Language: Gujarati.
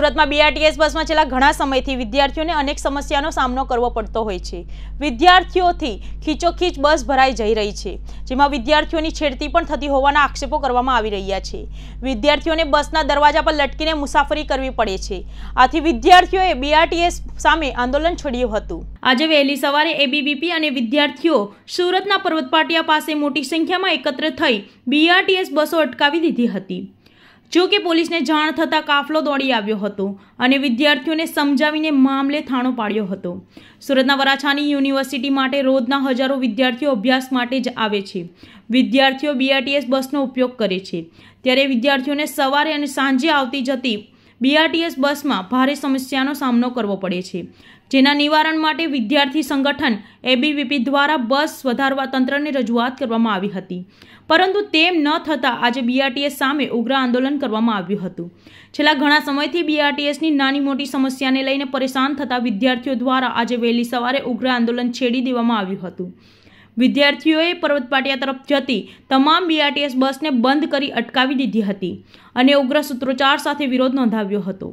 સુરતમાં બીઆરટીએસ બસમાં છેલ્લા ઘણા સમયથી વિદ્યાર્થીઓને અનેક સમસ્યાનો સામનો કરવો પડતો હોય છે વિદ્યાર્થીઓથી ખીચોખીચ બસ ભરાઈ જઈ રહી છે જેમાં વિદ્યાર્થીઓની છેડતી પણ થતી હોવાના આક્ષેપો કરવામાં આવી રહ્યા છે વિદ્યાર્થીઓને બસના દરવાજા પર લટકીને મુસાફરી કરવી પડે છે આથી વિદ્યાર્થીઓએ બીઆરટીએસ સામે આંદોલન છોડ્યું હતું આજે વહેલી સવારે એબીવીપી અને વિદ્યાર્થીઓ સુરતના પર્વતપાટિયા પાસે મોટી સંખ્યામાં એકત્ર થઈ બીઆરટીએસ બસો અટકાવી દીધી હતી જો કે પોલીસને જાણ થતાં કાફલો દોડી આવ્યો હતો અને વિદ્યાર્થીઓને સમજાવીને મામલે થાણો પાડ્યો હતો સુરતના વરાછાની યુનિવર્સિટી માટે રોજના હજારો વિદ્યાર્થીઓ અભ્યાસ માટે જ આવે છે વિદ્યાર્થીઓ બીઆરટીએસ બસનો ઉપયોગ કરે છે ત્યારે વિદ્યાર્થીઓને સવારે અને સાંજે આવતી જતી બીઆરટીએસ બસમાં ભારે સમસ્યાનો સામનો કરવો પડે છે જેના નિવારણ માટે વિદ્યાર્થી સંગઠન એબીવીપી દ્વારા બસ વધારવા તંત્રને રજૂઆત કરવામાં આવી હતી પરંતુ તેમ ન થતાં આજે બીઆરટીએસ સામે ઉગ્ર આંદોલન કરવામાં આવ્યું હતું છેલ્લા ઘણા સમયથી બીઆરટીએસની નાની મોટી સમસ્યાને લઈને પરેશાન થતા વિદ્યાર્થીઓ દ્વારા આજે વહેલી સવારે ઉગ્ર આંદોલન છેડી દેવામાં આવ્યું હતું વિદ્યાર્થીઓએ પર્વતપાટિયા તરફ જતી તમામ બીઆરટીએસ બસને બંધ કરી અટકાવી દીધી હતી અને ઉગ્ર સૂત્રોચ્ચાર સાથે વિરોધ નોંધાવ્યો હતો